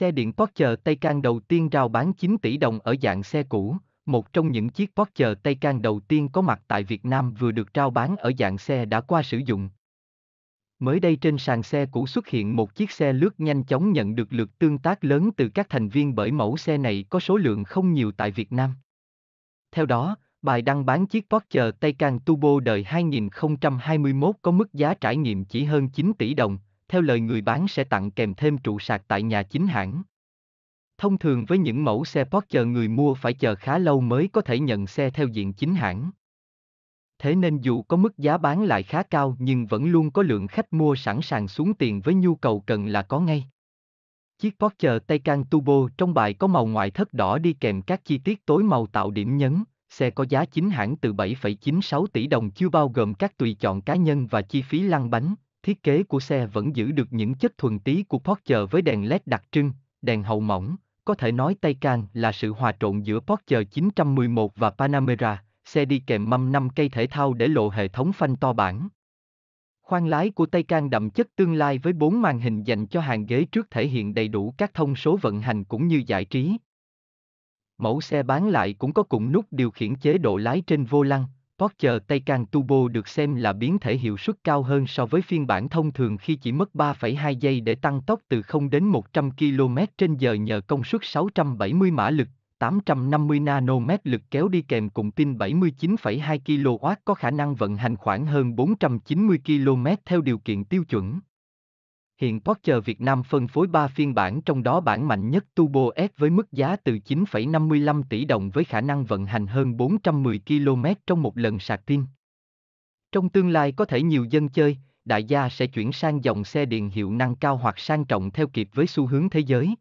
Xe điện Porsche Taycan đầu tiên rao bán 9 tỷ đồng ở dạng xe cũ, một trong những chiếc Porsche Taycan đầu tiên có mặt tại Việt Nam vừa được rao bán ở dạng xe đã qua sử dụng. Mới đây trên sàn xe cũ xuất hiện một chiếc xe lướt nhanh chóng nhận được lượt tương tác lớn từ các thành viên bởi mẫu xe này có số lượng không nhiều tại Việt Nam. Theo đó, bài đăng bán chiếc Porsche Taycan Turbo đời 2021 có mức giá trải nghiệm chỉ hơn 9 tỷ đồng, theo lời người bán sẽ tặng kèm thêm trụ sạc tại nhà chính hãng. Thông thường với những mẫu xe Porsche người mua phải chờ khá lâu mới có thể nhận xe theo diện chính hãng. Thế nên dù có mức giá bán lại khá cao nhưng vẫn luôn có lượng khách mua sẵn sàng xuống tiền với nhu cầu cần là có ngay. Chiếc Porsche Taycan Turbo trong bài có màu ngoại thất đỏ đi kèm các chi tiết tối màu tạo điểm nhấn, xe có giá chính hãng từ 7,96 tỷ đồng chưa bao gồm các tùy chọn cá nhân và chi phí lăn bánh, thiết kế của xe vẫn giữ được những chất thuần tí của Porsche với đèn LED đặc trưng, đèn hậu mỏng, có thể nói Taycan là sự hòa trộn giữa Porsche 911 và Panamera, xe đi kèm mâm 5 cây thể thao để lộ hệ thống phanh to bản. Khoang lái của Taycan đậm chất tương lai với bốn màn hình dành cho hàng ghế trước thể hiện đầy đủ các thông số vận hành cũng như giải trí. Mẫu xe bán lại cũng có cụm nút điều khiển chế độ lái trên vô lăng, Porsche Taycan Turbo được xem là biến thể hiệu suất cao hơn so với phiên bản thông thường khi chỉ mất 3,2 giây để tăng tốc từ 0 đến 100 km h nhờ công suất 670 mã lực, 850 nm lực kéo đi kèm cùng pin 79,2 kW có khả năng vận hành khoảng hơn 490 km theo điều kiện tiêu chuẩn. Hiện Porsche Việt Nam phân phối 3 phiên bản trong đó bản mạnh nhất Turbo S với mức giá từ 9,55 tỷ đồng với khả năng vận hành hơn 410 km trong một lần sạc pin. Trong tương lai có thể nhiều dân chơi, đại gia sẽ chuyển sang dòng xe điện hiệu năng cao hoặc sang trọng theo kịp với xu hướng thế giới.